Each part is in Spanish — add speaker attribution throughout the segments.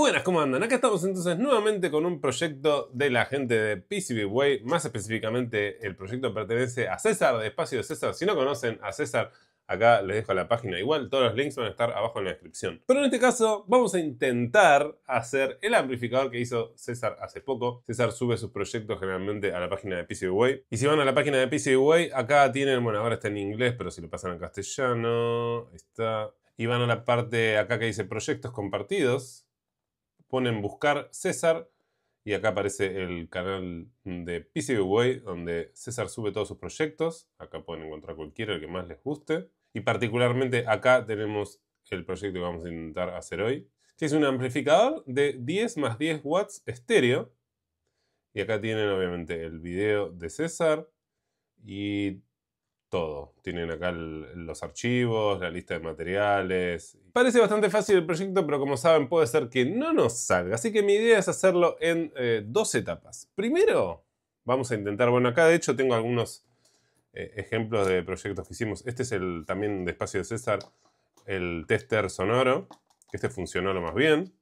Speaker 1: Buenas, ¿cómo andan? Acá estamos entonces nuevamente con un proyecto de la gente de PCB Way. Más específicamente, el proyecto pertenece a César, de Espacio de César. Si no conocen a César, acá les dejo la página. Igual todos los links van a estar abajo en la descripción. Pero en este caso vamos a intentar hacer el amplificador que hizo César hace poco. César sube sus proyectos generalmente a la página de PCBWay. Y si van a la página de PCBWay, acá tienen, bueno, ahora está en inglés, pero si lo pasan al castellano, está... Y van a la parte acá que dice proyectos compartidos ponen buscar César y acá aparece el canal de PCBWay donde César sube todos sus proyectos. Acá pueden encontrar cualquiera, el que más les guste. Y particularmente acá tenemos el proyecto que vamos a intentar hacer hoy, que es un amplificador de 10 más 10 watts estéreo. Y acá tienen obviamente el video de César y todo. Tienen acá los archivos, la lista de materiales. Parece bastante fácil el proyecto, pero como saben puede ser que no nos salga. Así que mi idea es hacerlo en eh, dos etapas. Primero, vamos a intentar, bueno, acá de hecho tengo algunos eh, ejemplos de proyectos que hicimos. Este es el también de Espacio de César, el tester sonoro, este funcionó lo más bien.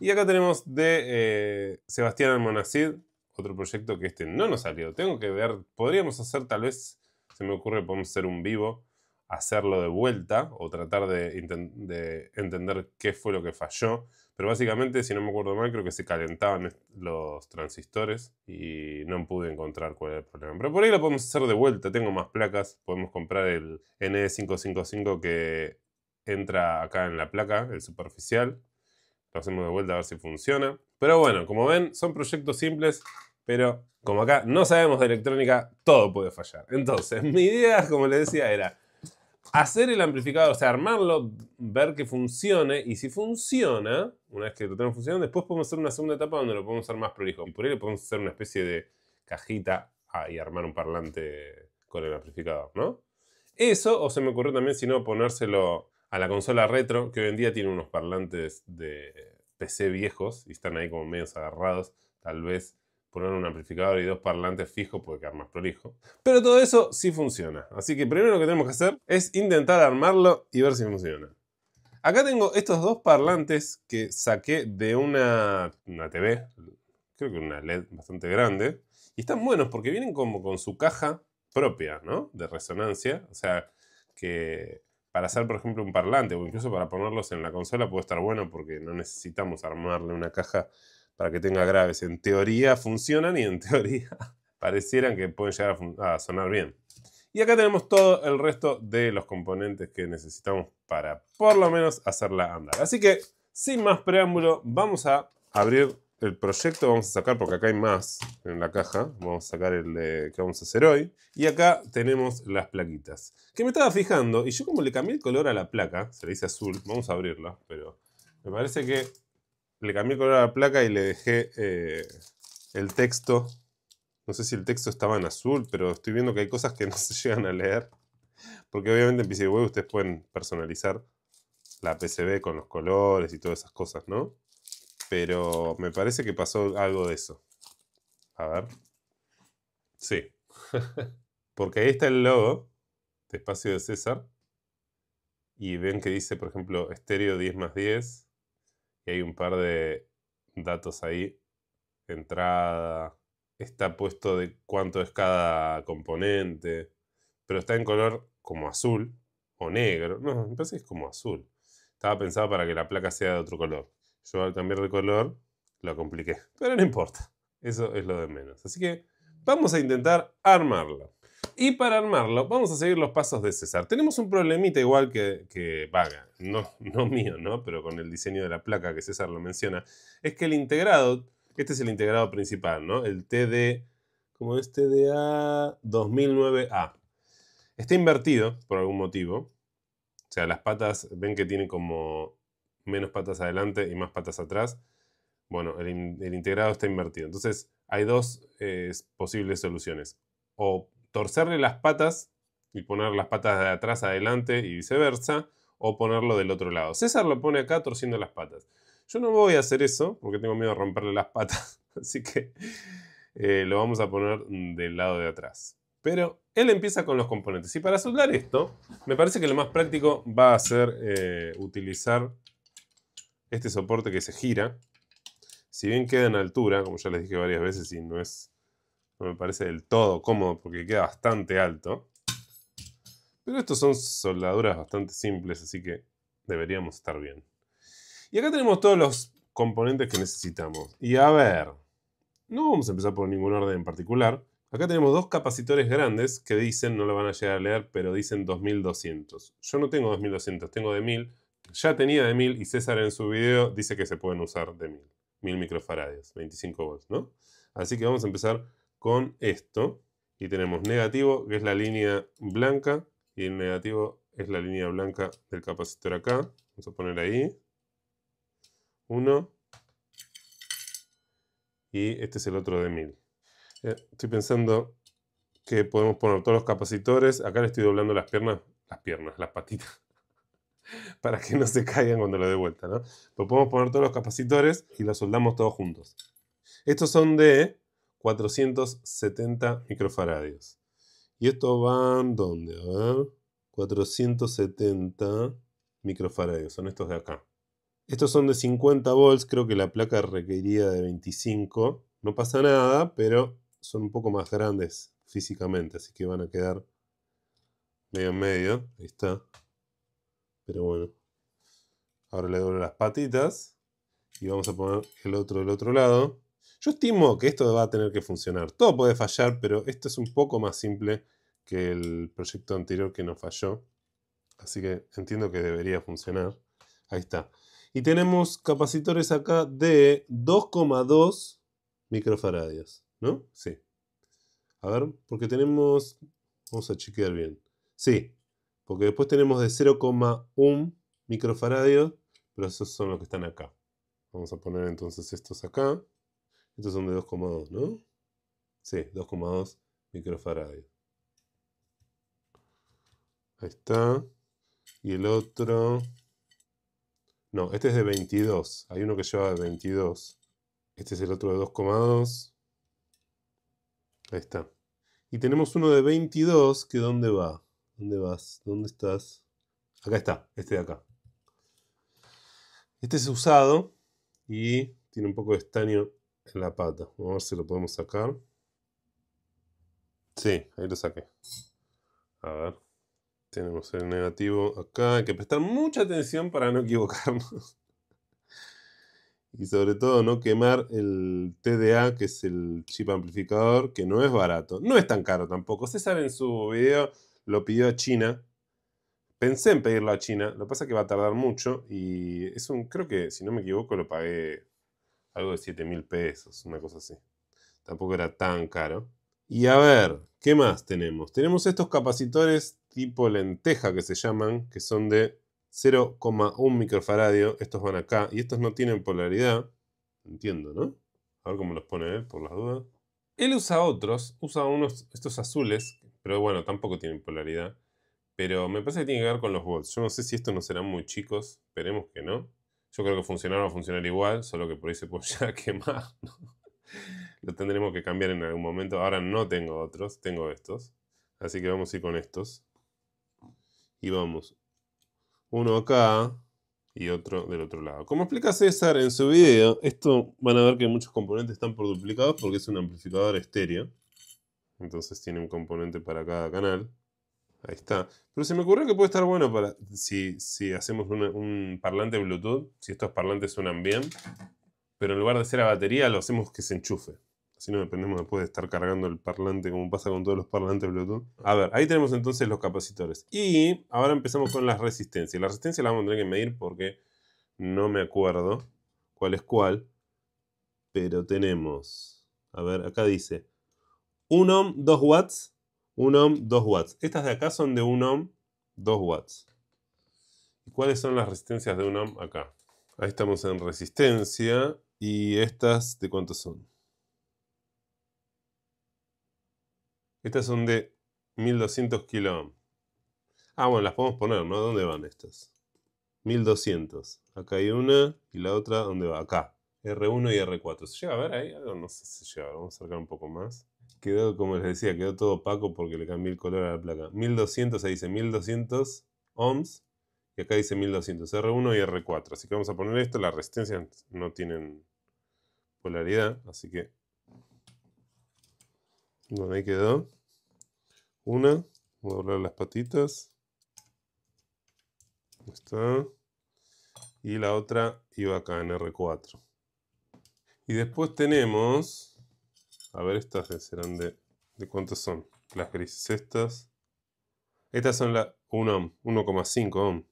Speaker 1: Y acá tenemos de eh, Sebastián Almonacid, otro proyecto que este no nos salió. Tengo que ver, podríamos hacer tal vez se me ocurre podemos hacer un vivo, hacerlo de vuelta o tratar de, de, entender qué fue lo que falló. Pero básicamente, si no me acuerdo mal, creo que se calentaban los transistores y no pude encontrar cuál era el problema. Pero por ahí lo podemos hacer de vuelta, tengo más placas, podemos comprar el NE555 que entra acá en la placa, el superficial. Lo hacemos de vuelta a ver si funciona. Pero bueno, como ven, son proyectos simples pero como acá no sabemos de electrónica, todo puede fallar. Entonces, mi idea, como les decía, era hacer el amplificador, o sea, armarlo, ver que funcione, y si funciona, una vez que lo tenemos funcionando, después podemos hacer una segunda etapa donde lo podemos hacer más prolijo. Y por ahí podemos hacer una especie de cajita y armar un parlante con el amplificador, ¿no? Eso, o se me ocurrió también, si no, ponérselo a la consola retro, que hoy en día tiene unos parlantes de PC viejos y están ahí como medios agarrados, tal vez poner un amplificador y dos parlantes fijos puede quedar más prolijo. Pero todo eso sí funciona. Así que primero lo que tenemos que hacer es intentar armarlo y ver si funciona. Acá tengo estos dos parlantes que saqué de una, una TV, creo que una LED bastante grande. Y están buenos porque vienen como con su caja propia, ¿no? De resonancia. O sea, que para hacer, por ejemplo, un parlante o incluso para ponerlos en la consola puede estar bueno porque no necesitamos armarle una caja para que tenga graves. En teoría funcionan y en teoría parecieran que pueden llegar a, sonar bien. Y acá tenemos todo el resto de los componentes que necesitamos para por lo menos hacerla andar. Así que sin más preámbulo vamos a abrir el proyecto vamos a sacar, porque acá hay más en la caja, vamos a sacar el que vamos a hacer hoy. Y acá tenemos las plaquitas. Que me estaba fijando, y yo como le cambié el color a la placa, se le dice azul, vamos a abrirla, pero me parece que le cambié el color a la placa y le dejé eh, el texto. No sé si el texto estaba en azul, pero estoy viendo que hay cosas que no se llegan a leer. Porque obviamente en PCB ustedes pueden personalizar la PCB con los colores y todas esas cosas, ¿no? Pero me parece que pasó algo de eso. A ver. Sí. Porque ahí está el logo de Espacio de César. Y ven que dice, por ejemplo, estéreo 10 más 10 hay un par de datos ahí. Entrada. Está puesto de cuánto es cada componente. Pero está en color como azul o negro. No, me parece es como azul. Estaba pensado para que la placa sea de otro color. Yo al cambiar de color lo compliqué. Pero no importa. Eso es lo de menos. Así que vamos a intentar armarla. Y para armarlo, vamos a seguir los pasos de César. Tenemos un problemita igual que, que vaga, no, no mío, ¿no? Pero con el diseño de la placa que César lo menciona. Es que el integrado, este es el integrado principal, ¿no? El TD, como es TDA 2009A. Está invertido por algún motivo. O sea, las patas, ven que tiene como menos patas adelante y más patas atrás. Bueno, el, integrado está invertido. Entonces, hay dos eh, posibles soluciones. O torcerle las patas y poner las patas de atrás adelante y viceversa, o ponerlo del otro lado. César lo pone acá torciendo las patas. Yo no voy a hacer eso porque tengo miedo de romperle las patas, así que eh, lo vamos a poner del lado de atrás. Pero él empieza con los componentes. Y para soldar esto, me parece que lo más práctico va a ser eh, utilizar este soporte que se gira. Si bien queda en altura, como ya les dije varias veces y no es no me parece del todo cómodo porque queda bastante alto. Pero estos son soldaduras bastante simples, así que deberíamos estar bien. Y acá tenemos todos los componentes que necesitamos. Y a ver, no vamos a empezar por ningún orden en particular. Acá tenemos dos capacitores grandes que dicen, no lo van a llegar a leer, pero dicen 2200. Yo no tengo 2200, tengo de 1000. Ya tenía de 1000 y César en su video dice que se pueden usar de 1000. 1000 microfaradios, 25 volts, ¿no? Así que vamos a empezar con esto. Y tenemos negativo, que es la línea blanca, y el negativo es la línea blanca del capacitor acá. Vamos a poner ahí. Uno. Y este es el otro de 1000. Eh, estoy pensando que podemos poner todos los capacitores. Acá le estoy doblando las piernas, las piernas, las patitas, para que no se caigan cuando lo dé vuelta, ¿no? podemos poner todos los capacitores y los soldamos todos juntos. Estos son de 470 microfaradios. ¿Y esto van donde? A ver. 470 microfaradios. Son estos de acá. Estos son de 50 volts. Creo que la placa requería de 25. No pasa nada, pero son un poco más grandes físicamente. Así que van a quedar medio en medio. Ahí está. Pero bueno. Ahora le doblo las patitas. Y vamos a poner el otro del otro lado. Yo estimo que esto va a tener que funcionar. Todo puede fallar, pero esto es un poco más simple que el proyecto anterior que nos falló. Así que entiendo que debería funcionar. Ahí está. Y tenemos capacitores acá de 2,2 microfaradios. ¿no? Sí. A ver, porque tenemos... Vamos a chequear bien. Sí, porque después tenemos de 0,1 microfaradios, pero esos son los que están acá. Vamos a poner entonces estos acá. Estos son de 2,2, ¿no? Sí, 2,2 microfaradios. Ahí está. Y el otro... No, este es de 22. Hay uno que lleva de 22. Este es el otro de 2,2. Ahí está. Y tenemos uno de 22 que ¿dónde va? ¿Dónde vas? ¿Dónde estás? Acá está, este de acá. Este es usado y tiene un poco de estaño la pata. Vamos a ver si lo podemos sacar. Sí, ahí lo saqué. A ver. Tenemos el negativo acá. Hay que prestar mucha atención para no equivocarnos. y sobre todo no quemar el TDA, que es el chip amplificador, que no es barato. No es tan caro tampoco. César en su video lo pidió a China. Pensé en pedirlo a China. Lo que pasa es que va a tardar mucho. Y es un, creo que, si no me equivoco, lo pagué algo de 7.000 mil pesos, una cosa así. Tampoco era tan caro. Y a ver, ¿qué más tenemos? Tenemos estos capacitores tipo lenteja que se llaman, que son de 0,1 microfaradio. Estos van acá y estos no tienen polaridad. Entiendo, ¿no? A ver cómo los pone él por las dudas. Él usa otros, usa unos, estos azules, pero bueno, tampoco tienen polaridad. Pero me parece que tiene que ver con los volts. Yo no sé si estos no serán muy chicos, esperemos que no. Yo creo que funcionar va a funcionar igual, solo que por ahí se puede ya quemar. Lo tendremos que cambiar en algún momento. Ahora no tengo otros, tengo estos. Así que vamos a ir con estos. Y vamos. Uno acá y otro del otro lado. Como explica César en su video, esto van a ver que muchos componentes están por duplicados porque es un amplificador estéreo. Entonces tiene un componente para cada canal. Ahí está. Pero se me ocurrió que puede estar bueno para si, si hacemos un parlante Bluetooth, si estos parlantes suenan bien, pero en lugar de ser a batería lo hacemos que se enchufe. Así no dependemos después de estar cargando el parlante como pasa con todos los parlantes Bluetooth. A ver, ahí tenemos entonces los capacitores. Y ahora empezamos con las resistencias. La resistencia la vamos a tener que medir porque no me acuerdo cuál es cuál. Pero tenemos, a ver, acá dice 1 ohm, 2 watts, 1 ohm, 2 watts. Estas de acá son de 1 ohm, 2 watts. ¿Y cuáles son las resistencias de 1 ohm acá? Ahí estamos en resistencia. ¿Y estas de cuánto son? Estas son de 1200 kilo ohm. Ah, bueno, las podemos poner, ¿no? ¿Dónde van estas? 1200. Acá hay una y la otra, ¿dónde va? Acá. R1 y R4. ¿Se llega a ver ahí? No sé si se llega. Vamos a acercar un poco más quedó, como les decía, quedó todo opaco porque le cambié el color a la placa. 1200, ahí dice 1200 ohms. Y acá dice 1200, R1 y R4. Así que vamos a poner esto. Las resistencias no tienen polaridad. Así que... Bueno, ahí quedó. Una. Voy a doblar las patitas. Ahí está. Y la otra iba acá en R4. Y después tenemos a ver, estas serán de... ¿De son? Las grises estas. Estas son las 1 ohm, 1,5 ohm.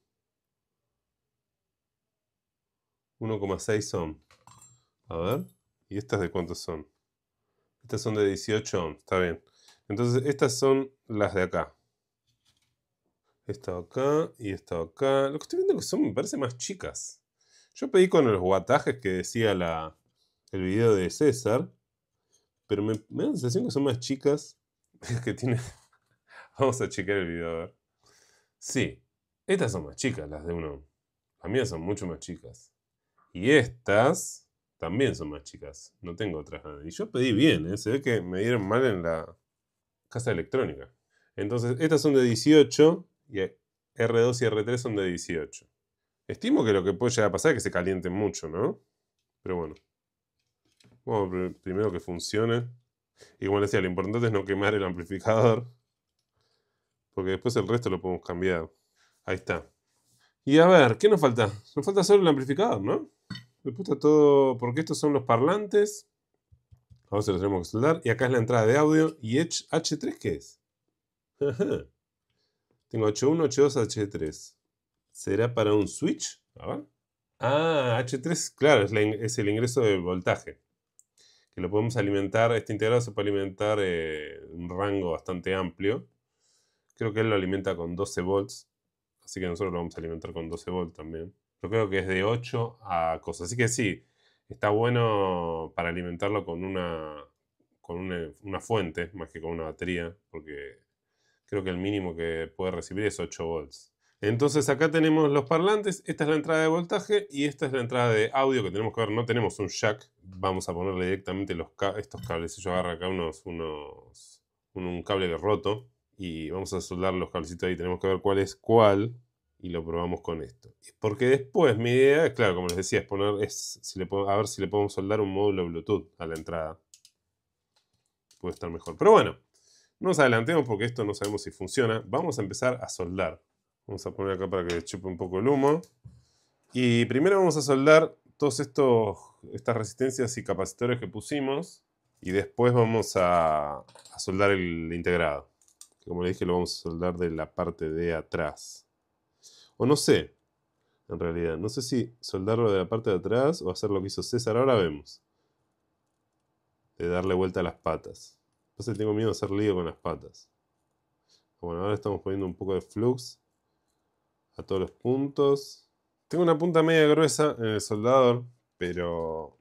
Speaker 1: 1,6 ohm. A ver. ¿Y estas de cuántos son? Estas son de 18 ohm, está bien. Entonces estas son las de acá. Esta acá y esta acá. Lo que estoy viendo es que son, me parece más chicas. Yo pedí con los guatajes que decía la, el video de César. Pero me, da la sensación que son más chicas que tiene. Vamos a chequear el video, a ver. Sí, estas son más chicas, las de uno. Las mías son mucho más chicas. Y estas también son más chicas. No tengo otras. Y yo pedí bien, ¿eh? se ve que me dieron mal en la casa electrónica. Entonces, estas son de 18 y R2 y R3 son de 18. Estimo que lo que puede llegar a pasar es que se caliente mucho, ¿no? Pero bueno. Bueno, primero que funcione. Y como decía, lo importante es no quemar el amplificador. Porque después el resto lo podemos cambiar. Ahí está. Y a ver, ¿qué nos falta? Nos falta solo el amplificador, ¿no? Después está todo... Porque estos son los parlantes. Ahora se los tenemos que soldar. Y acá es la entrada de audio. ¿Y H3 qué es? Tengo H1, H2, H3. ¿Será para un switch? A ver. Ah, H3, claro, es, es el ingreso de voltaje que lo podemos alimentar, este integrado se puede alimentar eh, un rango bastante amplio. Creo que él lo alimenta con 12 volts, así que nosotros lo vamos a alimentar con 12 volts también. Yo creo que es de 8 a cosas, así que sí, está bueno para alimentarlo con una, con una fuente, más que con una batería, porque creo que el mínimo que puede recibir es 8 volts. Entonces acá tenemos los parlantes, esta es la entrada de voltaje y esta es la entrada de audio que tenemos que ver, no tenemos un jack, vamos a ponerle directamente los estos cables, yo agarro acá unos, unos, un, cable roto y vamos a soldar los cablecitos ahí, tenemos que ver cuál es cuál y lo probamos con esto. Porque después mi idea claro, como les decía, es poner, es, si le puedo, a ver si le podemos soldar un módulo Bluetooth a la entrada. Puede estar mejor, pero bueno, nos adelantemos porque esto no sabemos si funciona, vamos a empezar a soldar. Vamos a poner acá para que chupe un poco el humo. Y primero vamos a soldar todas estas resistencias y capacitores que pusimos. Y después vamos a, soldar el integrado. como le dije, lo vamos a soldar de la parte de atrás. O no sé, en realidad. No sé si soldarlo de la parte de atrás o hacer lo que hizo César. Ahora vemos. De darle vuelta a las patas. Entonces tengo miedo de hacer lío con las patas. Bueno, ahora estamos poniendo un poco de flux a todos los puntos. Tengo una punta media gruesa en el soldador, pero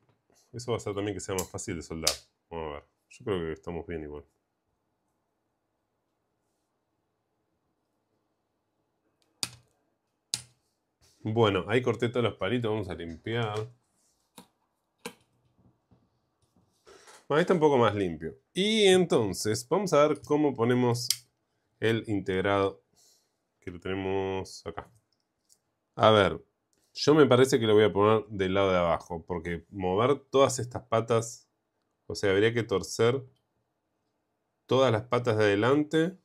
Speaker 1: eso va a hacer también que sea más fácil de soldar. Vamos a ver. Yo creo que estamos bien igual. Bueno, ahí corté todos los palitos, vamos a limpiar. Bueno, ahí está un poco más limpio. Y entonces, vamos a ver cómo ponemos el integrado que lo tenemos acá. A ver, yo me parece que lo voy a poner del lado de abajo, porque mover todas estas patas, o sea, habría que torcer todas las patas de adelante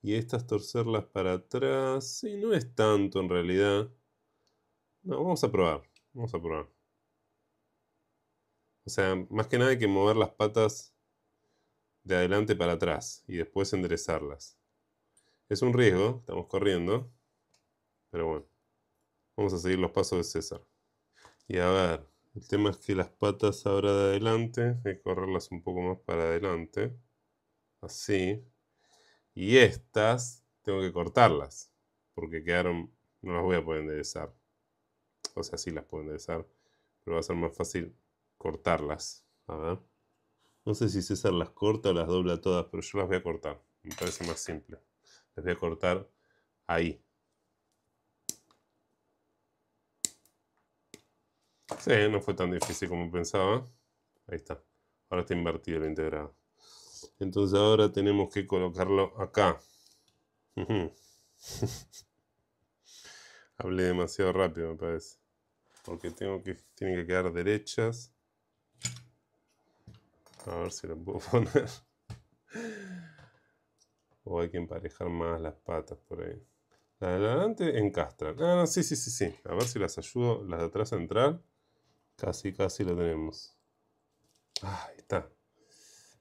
Speaker 1: y estas torcerlas para atrás. Y no es tanto en realidad. No, vamos a probar, vamos a probar. O sea, más que nada hay que mover las patas de adelante para atrás y después enderezarlas. Es un riesgo, estamos corriendo. Pero bueno, vamos a seguir los pasos de César. Y a ver, el tema es que las patas ahora de adelante, hay que correrlas un poco más para adelante. Así. Y estas tengo que cortarlas, porque quedaron, no las voy a poder enderezar. O sea, sí las puedo enderezar, pero va a ser más fácil cortarlas. A ver. No sé si César las corta o las dobla todas, pero yo las voy a cortar. Me parece más simple les voy a cortar ahí. Sí, no fue tan difícil como pensaba. Ahí está. Ahora está invertido el integrado. Entonces ahora tenemos que colocarlo acá. Hablé demasiado rápido, me parece. Porque tengo que, tienen que quedar derechas. A ver si lo puedo poner. O hay que emparejar más las patas por ahí. La de adelante encastran. Ah, no, sí, sí, sí, sí. A ver si las ayudo, las de atrás a entrar. Casi, casi lo tenemos. Ah, ahí está.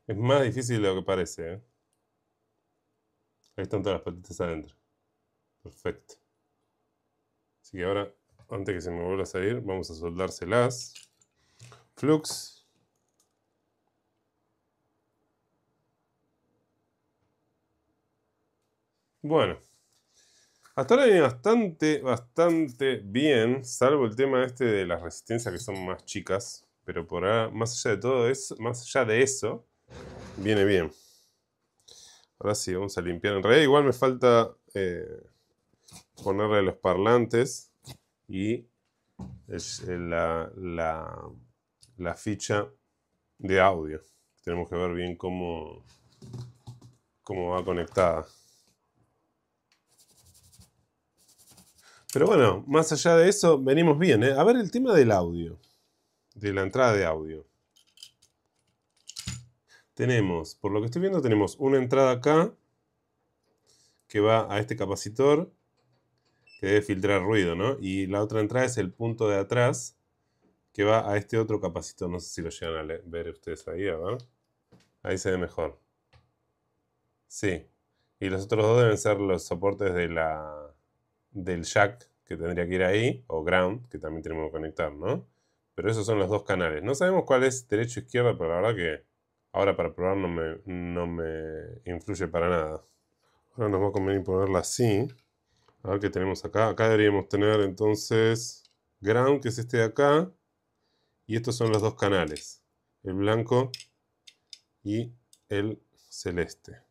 Speaker 1: Es más difícil de lo que parece, ¿eh? Ahí están todas las patitas adentro. Perfecto. Así que ahora, antes que se me vuelva a salir, vamos a soldárselas. Flux. Bueno, hasta ahora viene bastante, bastante bien, salvo el tema este de las resistencias que son más chicas, pero por ahora, más allá de todo eso, más allá de eso, viene bien. Ahora sí, vamos a limpiar. En realidad igual me falta eh, ponerle los parlantes y la, ficha de audio. Tenemos que ver bien cómo, cómo va conectada. Pero bueno, más allá de eso, venimos bien. ¿eh? A ver el tema del audio, de la entrada de audio. Tenemos, por lo que estoy viendo, tenemos una entrada acá que va a este capacitor que debe filtrar ruido, ¿no? Y la otra entrada es el punto de atrás que va a este otro capacitor. No sé si lo llegan a ver ustedes ahí, a Ahí se ve mejor. Sí. Y los otros dos deben ser los soportes de la, del jack que tendría que ir ahí, o ground, que también tenemos que conectar, ¿no? Pero esos son los dos canales. No sabemos cuál es derecho o izquierda, pero la verdad que ahora para probar no me, no me influye para nada. Ahora nos va a convenir ponerla así. A ver qué tenemos acá. Acá deberíamos tener entonces ground, que es este de acá. Y estos son los dos canales. El blanco y el celeste.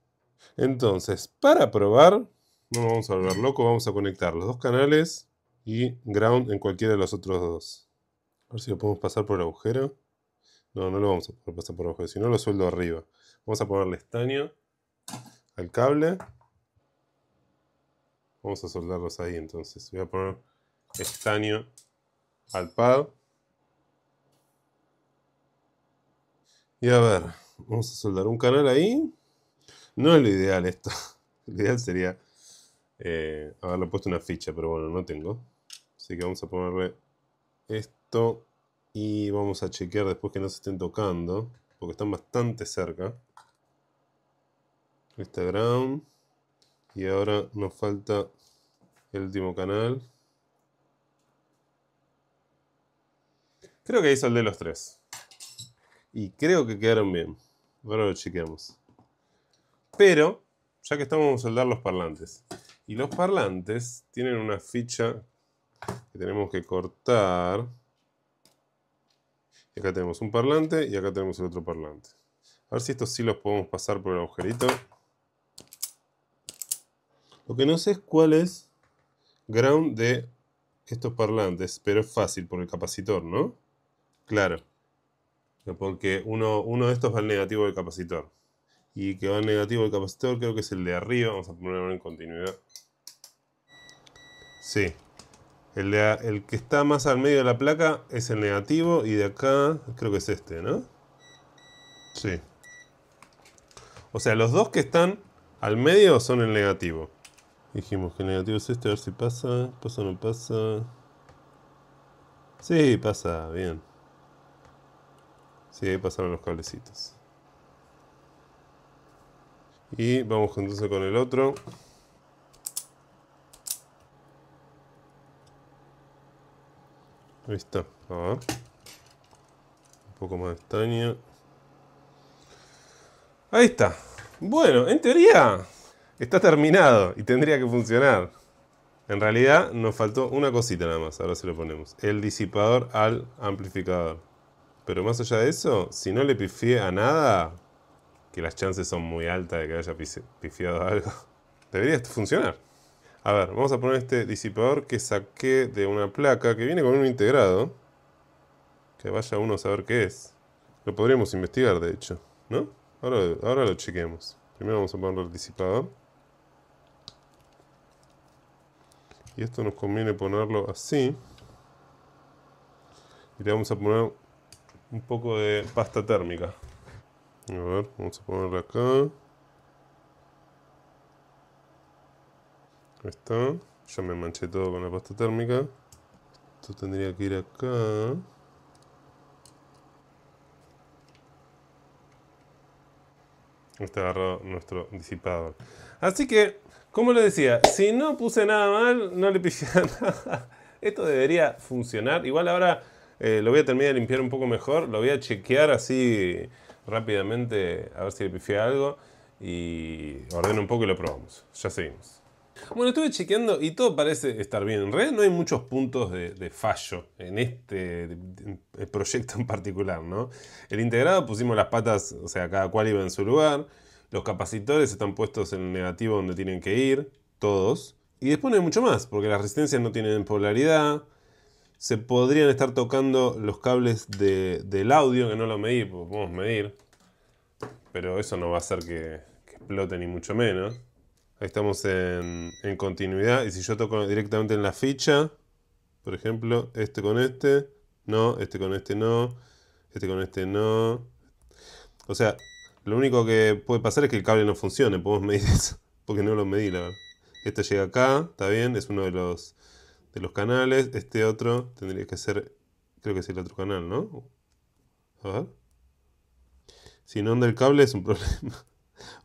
Speaker 1: Entonces, para probar, no vamos a volver loco, vamos a conectar los dos canales y ground en cualquiera de los otros dos. A ver si lo podemos pasar por el agujero. No, no lo vamos a pasar por el agujero, si no lo sueldo arriba. Vamos a ponerle estaño al cable. Vamos a soldarlos ahí entonces. Voy a poner estaño al pad. Y a ver, vamos a soldar un canal ahí. No es lo ideal esto. Lo ideal sería eh, ah, he puesto una ficha, pero bueno, no tengo. Así que vamos a ponerle esto y vamos a chequear después que no se estén tocando, porque están bastante cerca. Instagram. Y ahora nos falta el último canal. Creo que ahí el los tres. Y creo que quedaron bien. Ahora lo chequeamos. Pero, ya que estamos, a soldar los parlantes. Y los parlantes tienen una ficha que tenemos que cortar. acá tenemos un parlante y acá tenemos el otro parlante. A ver si estos sí los podemos pasar por el agujerito. Lo que no sé es cuál es ground de estos parlantes, pero es fácil por el capacitor, ¿no? Claro, porque uno, uno de estos va al negativo del capacitor y que va en negativo el capacitor, creo que es el de arriba, vamos a ponerlo en continuidad. Sí, el, que está más al medio de la placa es el negativo y de acá creo que es este, ¿no? Sí. O sea, los dos que están al medio son el negativo. Dijimos que el negativo es este, a ver si pasa, pasa o no pasa. Sí, pasa, bien. Sí, ahí pasaron los cablecitos. Y vamos entonces con el otro. Ahí está. A ver. Un poco más de Ahí está. Bueno, en teoría está terminado y tendría que funcionar. En realidad nos faltó una cosita nada más. Ahora se lo ponemos. El disipador al amplificador. Pero más allá de eso, si no le pifié a nada, que las chances son muy altas de que haya pifiado algo. Debería funcionar. A ver, vamos a poner este disipador que saqué de una placa que viene con un integrado. Que vaya uno a saber qué es. Lo podríamos investigar, de hecho, ¿no? Ahora, lo chequemos. Primero vamos a poner el disipador. Y esto nos conviene ponerlo así. Y le vamos a poner un poco de pasta térmica. A ver, vamos a ponerlo acá. Ahí está. Ya me manché todo con la pasta térmica. Esto tendría que ir acá. Está agarrado nuestro disipador. Así que, como les decía, si no puse nada mal, no le pillé nada. Esto debería funcionar. Igual ahora eh, lo voy a terminar de limpiar un poco mejor. Lo voy a chequear así rápidamente a ver si le algo y ordeno un poco y lo probamos. Ya seguimos. Bueno, estuve chequeando y todo parece estar bien. En realidad no hay muchos puntos de, fallo en este proyecto en particular, ¿no? El integrado pusimos las patas, o sea, cada cual iba en su lugar. Los capacitores están puestos en negativo donde tienen que ir, todos. Y después no hay mucho más, porque las resistencias no tienen polaridad, se podrían estar tocando los cables de, del audio, que no lo medí, pues podemos medir. Pero eso no va a hacer que, explote ni mucho menos. Ahí estamos en, en, continuidad. Y si yo toco directamente en la ficha, por ejemplo, este con este, no, este con este no, este con este no. O sea, lo único que puede pasar es que el cable no funcione. Podemos medir eso, porque no lo medí, la verdad. Este llega acá, está bien, es uno de los de los canales. Este otro tendría que ser, creo que es el otro canal, ¿no? A ver. Si no anda el cable es un problema.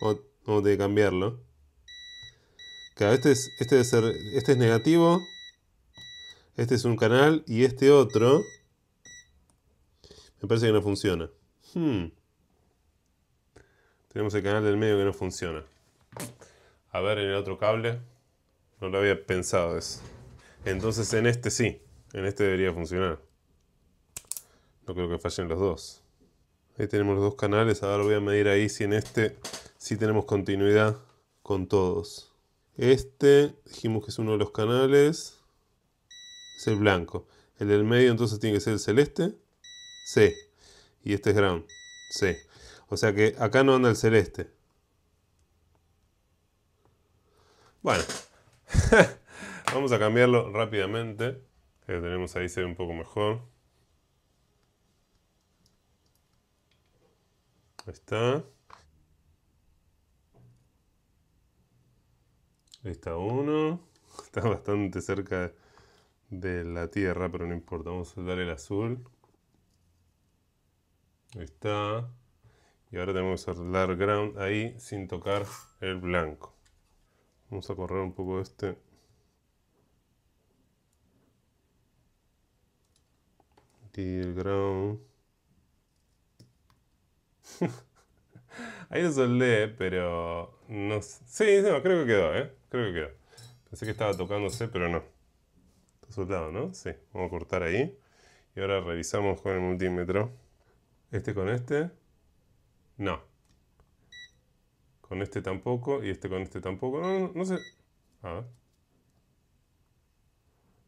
Speaker 1: Vamos a que cambiarlo. Claro, este es, este, ser, este es negativo. Este es un canal y este otro me parece que no funciona. Hmm. Tenemos el canal del medio que no funciona. A ver en el otro cable. No lo había pensado eso. Entonces en este sí, en este debería funcionar. No creo que fallen los dos. Ahí tenemos los dos canales, ahora voy a medir ahí si en este sí tenemos continuidad con todos. Este, dijimos que es uno de los canales, es el blanco. El del medio entonces tiene que ser el celeste, C. Y este es ground, Sí. O sea que acá no anda el celeste. Bueno. Vamos a cambiarlo rápidamente, que tenemos ahí, se ve un poco mejor. Ahí está. Ahí está uno. Está bastante cerca de la tierra, pero no importa. Vamos a dar el azul. Ahí está. Y ahora tenemos el dark ground ahí sin tocar el blanco. Vamos a correr un poco este del Ahí lo soldé, pero no Sí, creo que quedó, ¿eh? Creo que quedó. Pensé que estaba tocándose, pero no. Está soldado, ¿no? Sí. Vamos a cortar ahí. Y ahora revisamos con el multímetro. Este con este. No. Con este tampoco. Y este con este tampoco. No, no, no se...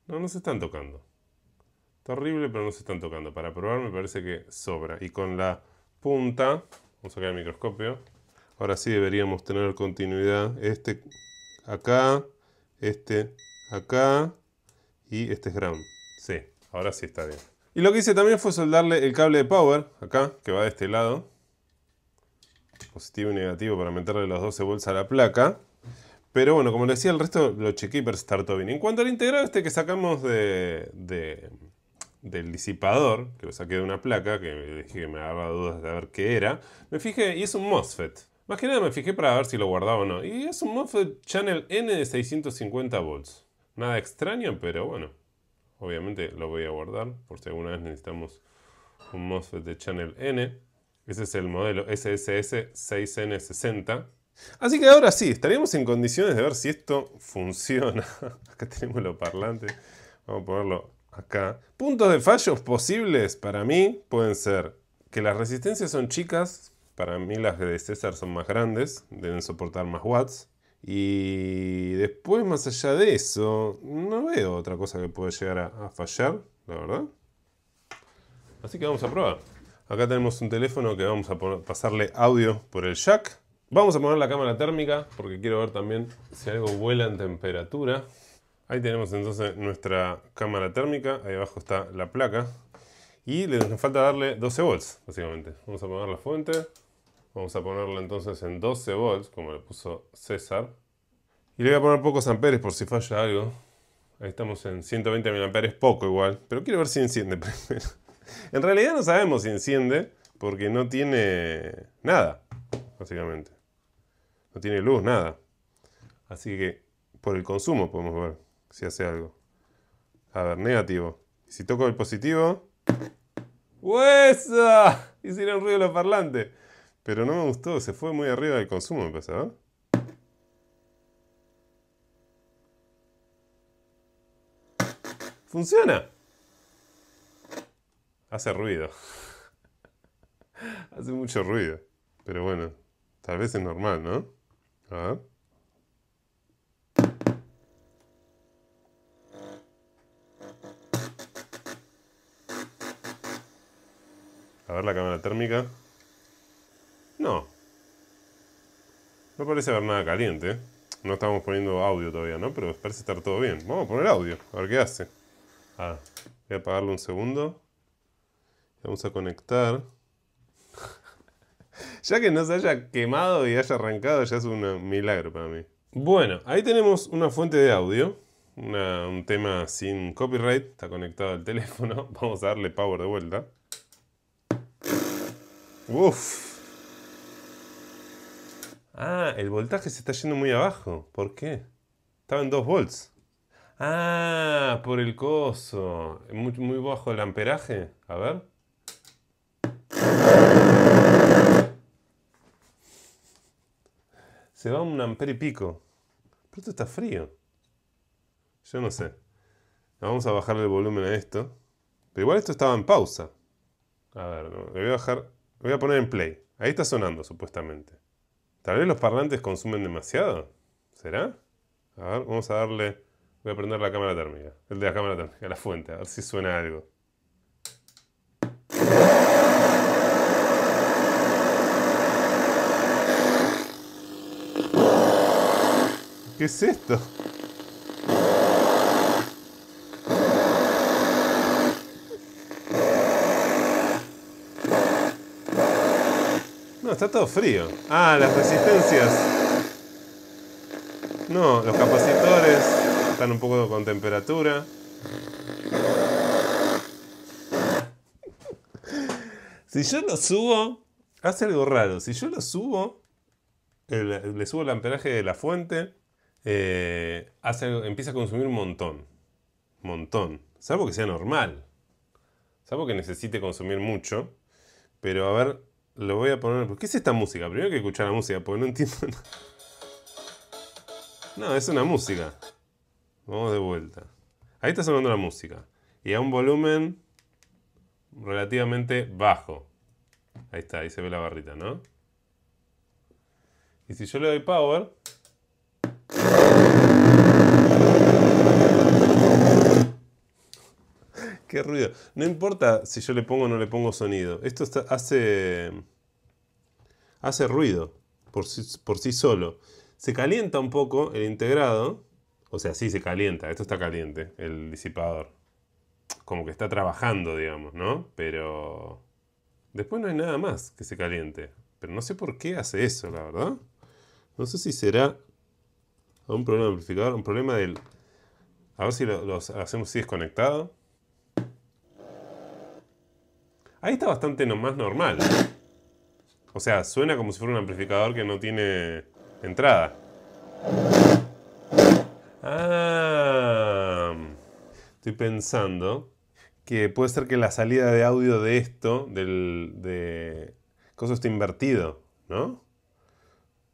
Speaker 1: No, no se están tocando terrible, pero no se están tocando. Para probar me parece que sobra. Y con la punta, vamos a sacar el microscopio, ahora sí deberíamos tener continuidad. Este acá, este acá y este es ground. Sí, ahora sí está bien. Y lo que hice también fue soldarle el cable de power, acá, que va de este lado. Positivo y negativo para meterle los 12 volts a la placa. Pero bueno, como les decía, el resto lo chequé pero se todo bien. En cuanto al integrado este que sacamos de del disipador, que lo saqué de una placa, que dije me daba dudas de ver qué era, me fijé y es un MOSFET. Más que nada me fijé para ver si lo guardaba o no. Y es un MOSFET Channel N de 650 volts. Nada extraño, pero bueno. Obviamente lo voy a guardar por si alguna vez necesitamos un MOSFET de Channel N. Ese es el modelo SSS 6N60. Así que ahora sí, estaríamos en condiciones de ver si esto funciona. Acá tenemos lo parlante Vamos a ponerlo acá. Puntos de fallos posibles para mí pueden ser que las resistencias son chicas, para mí las de César son más grandes, deben soportar más watts. Y después, más allá de eso, no veo otra cosa que pueda llegar a, fallar, la verdad. Así que vamos a probar. Acá tenemos un teléfono que vamos a pasarle audio por el jack. Vamos a poner la cámara térmica porque quiero ver también si algo vuela en temperatura. Ahí tenemos entonces nuestra cámara térmica, ahí abajo está la placa. Y le falta darle 12 volts, básicamente. Vamos a poner la fuente, vamos a ponerla entonces en 12 volts, como le puso César. Y le voy a poner pocos amperes por si falla algo. Ahí estamos en 120 mil amperes, poco igual, pero quiero ver si enciende primero. en realidad no sabemos si enciende, porque no tiene nada, básicamente. No tiene luz, nada. Así que por el consumo podemos ver si hace algo. A ver, negativo. Y si toco el positivo... ¡Huesa! Hicieron ruido los parlantes. Pero no me gustó, se fue muy arriba del consumo, empezó. ¿eh? ¡Funciona! Hace ruido. Hace mucho ruido. Pero bueno, tal vez es normal, ¿no? A ver. A ver la cámara térmica. No. No parece haber nada caliente. No estamos poniendo audio todavía, ¿no? Pero parece estar todo bien. Vamos a poner audio, a ver qué hace. Ah, voy a apagarlo un segundo. Vamos a conectar. ya que no se haya quemado y haya arrancado, ya es un milagro para mí. Bueno, ahí tenemos una fuente de audio. un tema sin copyright. Está conectado al teléfono. Vamos a darle power de vuelta. Uf. Ah, el voltaje se está yendo muy abajo. ¿Por qué? Estaba en 2 volts. Ah, por el coso. Muy, muy bajo el amperaje. A ver. Se va un amper y pico. Pero esto está frío. Yo no sé. Vamos a bajarle el volumen a esto. Pero igual esto estaba en pausa. A ver, le voy a bajar lo voy a poner en play. Ahí está sonando, supuestamente. Tal vez los parlantes consumen demasiado. ¿Será? A ver, vamos a darle... Voy a prender la cámara térmica. El de la cámara térmica, la fuente, a ver si suena algo. ¿Qué es esto? Está todo frío. Ah, las resistencias. No, los capacitores están un poco con temperatura. Si yo lo subo, hace algo raro. Si yo lo subo, le subo el amperaje de la fuente, eh, hace, empieza a consumir un montón. Montón. Salvo que sea normal. Salvo que necesite consumir mucho. Pero a ver, lo voy a poner. ¿Qué es esta música? Primero hay que escuchar la música, porque no entiendo nada. No, es una música. Vamos de vuelta. Ahí está sonando la música. Y a un volumen relativamente bajo. Ahí está, ahí se ve la barrita, ¿no? Y si yo le doy power, qué ruido. No importa si yo le pongo o no le pongo sonido. Esto hace, hace ruido por sí, por sí solo. Se calienta un poco el integrado. O sea, sí se calienta. Esto está caliente, el disipador. Como que está trabajando, digamos, ¿no? Pero después no hay nada más que se caliente. Pero no sé por qué hace eso, la verdad. No sé si será un problema de amplificador, un problema del... A ver si lo, hacemos si desconectado. Ahí está bastante más normal. O sea, suena como si fuera un amplificador que no tiene entrada. Ah, estoy pensando que puede ser que la salida de audio de esto, del, de cosa está invertido, ¿no?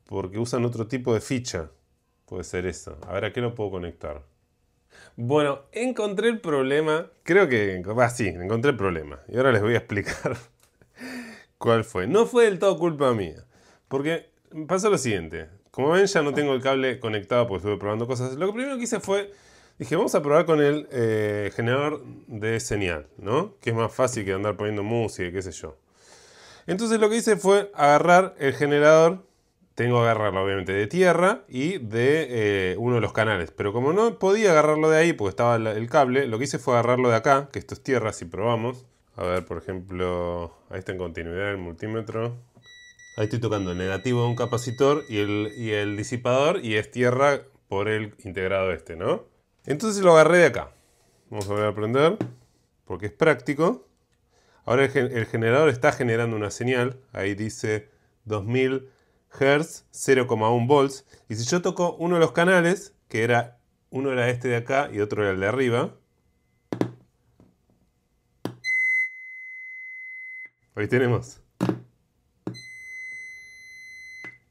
Speaker 1: Porque usan otro tipo de ficha. Puede ser eso. A ver, ¿a qué lo puedo conectar? Bueno, encontré el problema. Creo que. así encontré el problema. Y ahora les voy a explicar cuál fue. No fue del todo culpa mía. Porque pasó lo siguiente. Como ven, ya no tengo el cable conectado porque estuve probando cosas. Lo primero que hice fue. Dije, vamos a probar con el eh, generador de señal, ¿no? Que es más fácil que andar poniendo música, qué sé yo. Entonces lo que hice fue agarrar el generador tengo que agarrarlo obviamente de tierra y de eh, uno de los canales. Pero como no podía agarrarlo de ahí porque estaba el cable, lo que hice fue agarrarlo de acá, que esto es tierra, si probamos. A ver, por ejemplo, ahí está en continuidad el multímetro. Ahí estoy tocando el negativo de un capacitor y el, el disipador y es tierra por el integrado este, ¿no? Entonces lo agarré de acá. Vamos a ver a prender porque es práctico. Ahora el, el generador está generando una señal. Ahí dice 2000. Hertz, 0,1 volts. Y si yo toco uno de los canales, que era uno era este de acá y otro era el de arriba. Ahí tenemos.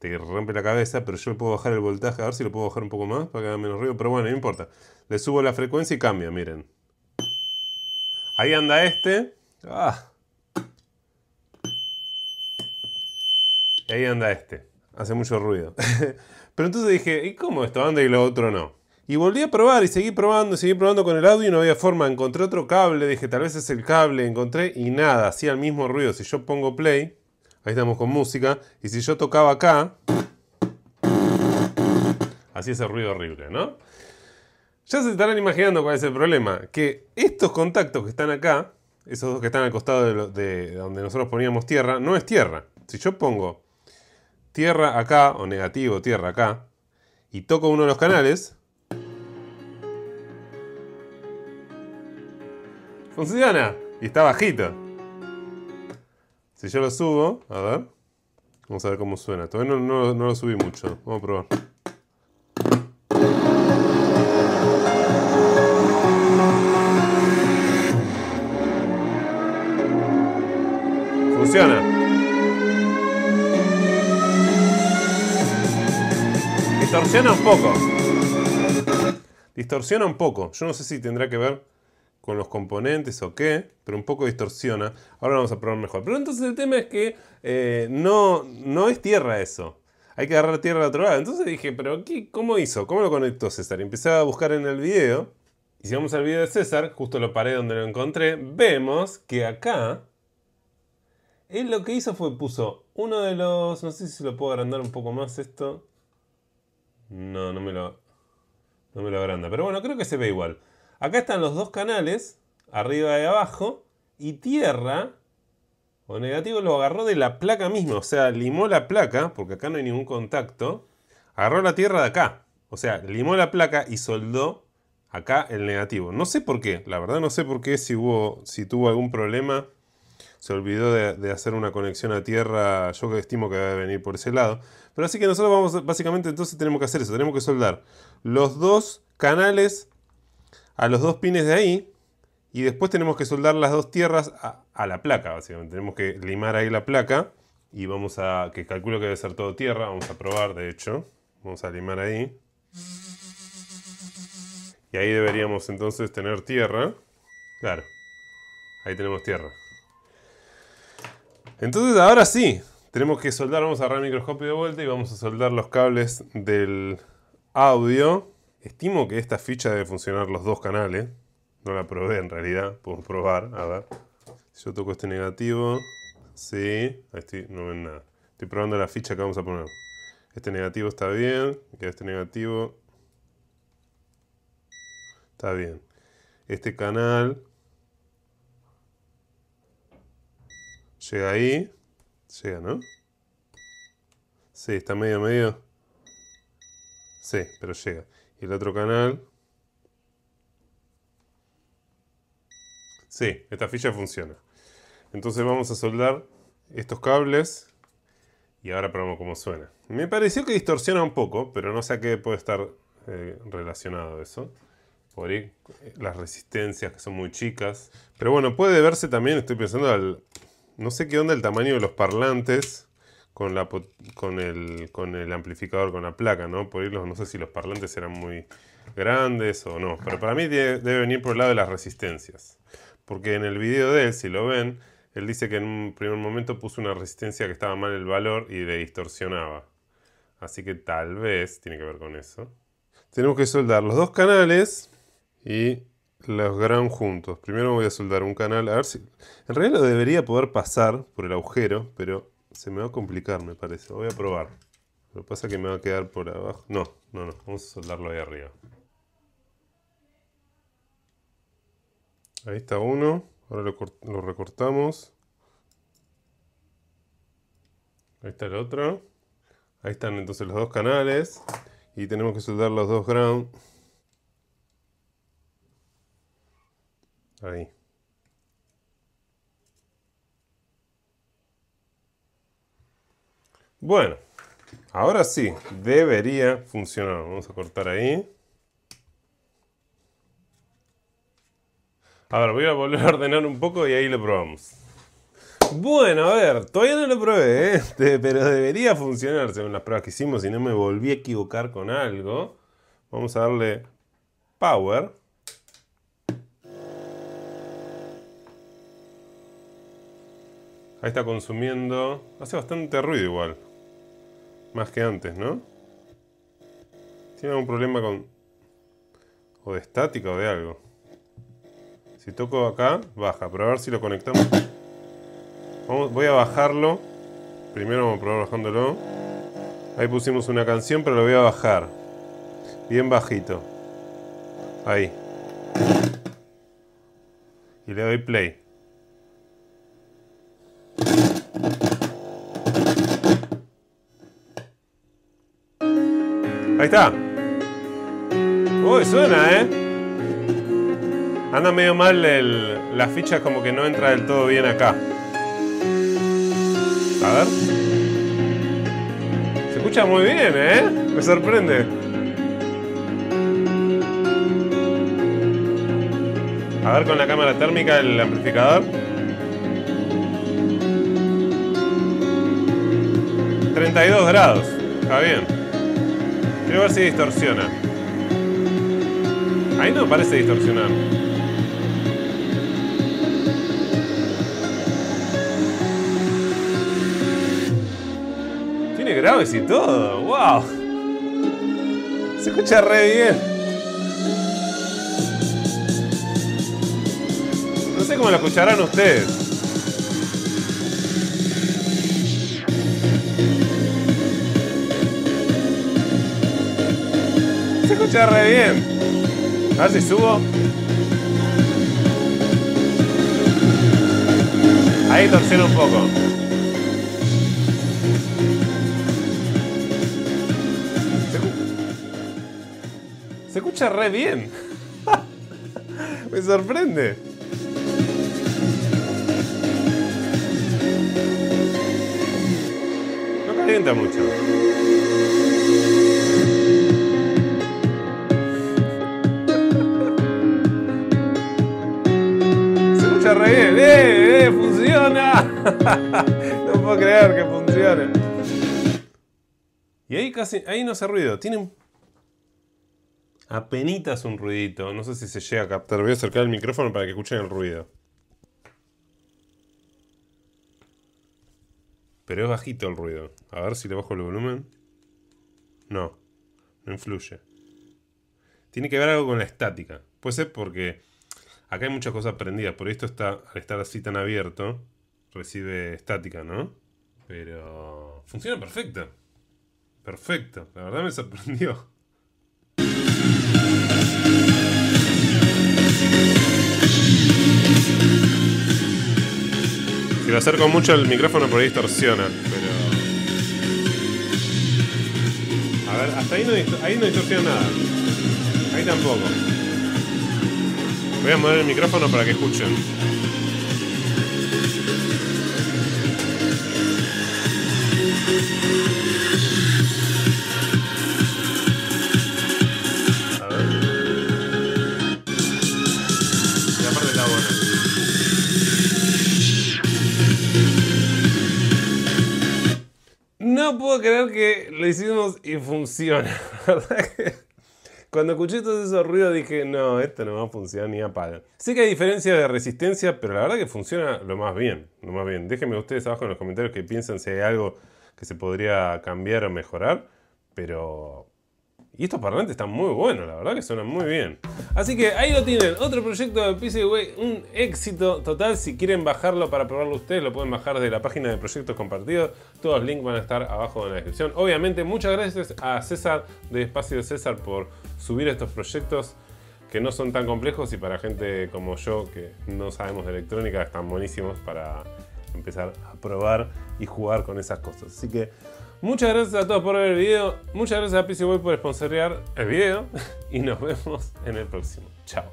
Speaker 1: Te rompe la cabeza, pero yo le puedo bajar el voltaje. A ver si lo puedo bajar un poco más para que haga menos ruido. Pero bueno, no importa. Le subo la frecuencia y cambia, miren. Ahí anda este. Ah. ahí anda este hace mucho ruido. Pero entonces dije, ¿y cómo esto anda y lo otro no? Y volví a probar y seguí probando y seguí probando con el audio y no había forma. Encontré otro cable, dije tal vez es el cable, encontré y nada, hacía el mismo ruido. Si yo pongo play, ahí estamos con música, y si yo tocaba acá, hacía ese ruido horrible, ¿no? Ya se estarán imaginando cuál es el problema, que estos contactos que están acá, esos dos que están al costado de, de donde nosotros poníamos tierra, no es tierra. Si yo pongo tierra acá, o negativo, tierra acá, y toco uno de los canales, funciona y está bajito. Si yo lo subo, a ver, vamos a ver cómo suena. Todavía no, lo subí mucho, vamos a probar. distorsiona un poco. Distorsiona un poco. Yo no sé si tendrá que ver con los componentes o qué, pero un poco distorsiona. Ahora vamos a probar mejor. Pero entonces el tema es que eh, no, no es tierra eso. Hay que agarrar tierra de otro lado. Entonces dije, pero qué, ¿cómo hizo? ¿Cómo lo conectó César? empecé a buscar en el video. Y si vamos al video de César, justo lo paré donde lo encontré, vemos que acá él lo que hizo fue puso uno de los, no sé si lo puedo agrandar un poco más esto, no, no me lo, agranda. Pero bueno, creo que se ve igual. Acá están los dos canales, arriba y abajo. Y tierra, o negativo, lo agarró de la placa misma. O sea, limó la placa, porque acá no hay ningún contacto. Agarró la tierra de acá. O sea, limó la placa y soldó acá el negativo. No sé por qué, la verdad no sé por qué, si, hubo, si tuvo algún problema, se olvidó de, de hacer una conexión a tierra, yo que estimo que debe venir por ese lado, pero así que nosotros vamos, básicamente entonces tenemos que hacer eso, tenemos que soldar los dos canales a los dos pines de ahí y después tenemos que soldar las dos tierras a, a la placa, básicamente. Tenemos que limar ahí la placa y vamos a, que calculo que debe ser todo tierra, vamos a probar de hecho, vamos a limar ahí. Y ahí deberíamos entonces tener tierra. Claro, ahí tenemos tierra. Entonces ahora sí, tenemos que soldar, vamos a agarrar el microscopio de vuelta y vamos a soldar los cables del audio. Estimo que esta ficha debe funcionar los dos canales. No la probé en realidad, podemos probar, a ver. Si yo toco este negativo, sí, ahí estoy, no ven nada. Estoy probando la ficha que vamos a poner. Este negativo está bien, este negativo está bien. Este canal llega ahí, Llega, ¿no? Sí, está medio, medio. Sí, pero llega. Y el otro canal. Sí, esta ficha funciona. Entonces vamos a soldar estos cables. Y ahora probamos cómo suena. Me pareció que distorsiona un poco, pero no sé a qué puede estar eh, relacionado eso. Por ahí, eh, las resistencias que son muy chicas. Pero bueno, puede verse también, estoy pensando al, no sé qué onda el tamaño de los parlantes con, el, amplificador, con la placa, ¿no? Por irlos, no sé si los parlantes eran muy grandes o no. Pero para mí debe venir por el lado de las resistencias. Porque en el video de él, si lo ven, él dice que en un primer momento puso una resistencia que estaba mal el valor y le distorsionaba. Así que tal vez tiene que ver con eso. Tenemos que soldar los dos canales y los ground juntos. Primero voy a soldar un canal, a ver si... En realidad lo debería poder pasar por el agujero, pero se me va a complicar me parece. Voy a probar. Lo que pasa que me va a quedar por abajo. No, no, no. Vamos a soldarlo ahí arriba. Ahí está uno. Ahora lo, lo recortamos. Ahí está el otro. Ahí están entonces los dos canales. Y tenemos que soldar los dos ground. Ahí. Bueno, ahora sí, debería funcionar. Vamos a cortar ahí. A ver, voy a volver a ordenar un poco y ahí lo probamos. Bueno, a ver, todavía no lo probé, ¿eh? este, pero debería funcionar según las pruebas que hicimos. Si no me volví a equivocar con algo, vamos a darle power. Ahí está consumiendo. Hace bastante ruido igual. Más que antes, ¿no? Tiene algún problema con... O de estática o de algo. Si toco acá, baja. Pero a ver si lo conectamos. voy a bajarlo. Primero vamos a probar bajándolo. Ahí pusimos una canción, pero lo voy a bajar. Bien bajito. Ahí. Y le doy play. está. Uy, suena, ¿eh? Anda medio mal el, las fichas como que no entra del todo bien acá. A ver. Se escucha muy bien, ¿eh? Me sorprende. A ver con la cámara térmica el amplificador. 32 grados. Está bien. Quiero ver si distorsiona. Ahí no parece distorsionar. Tiene graves y todo. ¡Wow! Se escucha re bien. No sé cómo lo escucharán ustedes. escucha re bien. así si subo. Ahí torcelo un poco. se escucha re bien. Me sorprende. No calienta mucho. Eh, eh, funciona no puedo creer que funcione. Y ahí casi, ahí no hace ruido. Tiene apenitas un ruidito. No sé si se llega a captar. Voy a acercar el micrófono para que escuchen el ruido. Pero es bajito el ruido. A ver si le bajo el volumen. No, no influye. Tiene que ver algo con la estática. Puede ser porque Acá hay muchas cosas prendidas, por esto está, al estar así tan abierto, recibe estática, ¿no? Pero funciona perfecto. Perfecto. la verdad me sorprendió. Si lo acerco mucho el micrófono por ahí distorsiona, pero... A ver, hasta ahí no distorsiona nada. Ahí tampoco. Voy a mover el micrófono para que escuchen. A ver. La parte No puedo creer que lo hicimos y funciona, ¿verdad? Cuando escuché todos esos ruidos dije, no, esto no va a funcionar ni a palo. Sé que hay diferencia de resistencia, pero la verdad que funciona lo más bien. Lo más bien. Déjenme ustedes abajo en los comentarios que piensan si hay algo que se podría cambiar o mejorar. Pero y estos parlantes están muy buenos, la verdad que suenan muy bien. Así que ahí lo tienen, otro proyecto de PCWay, un éxito total. Si quieren bajarlo para probarlo ustedes, lo pueden bajar de la página de proyectos compartidos. Todos los links van a estar abajo en la descripción. Obviamente, muchas gracias a César de Espacio de César por subir estos proyectos que no son tan complejos y para gente como yo que no sabemos de electrónica están buenísimos para empezar a probar y jugar con esas cosas. Así que Muchas gracias a todos por ver el video. Muchas gracias a PC Boy por sponsorear el video. Y nos vemos en el próximo. Chao.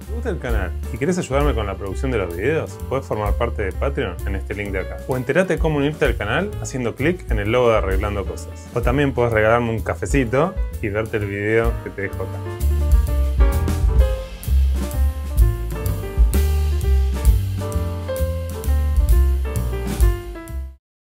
Speaker 1: Si te gusta el canal y quieres ayudarme con la producción de los videos, puedes formar parte de Patreon en este link de acá. O entérate cómo unirte al canal haciendo clic en el logo de Arreglando Cosas. O también puedes regalarme un cafecito y verte el video que te dejo acá.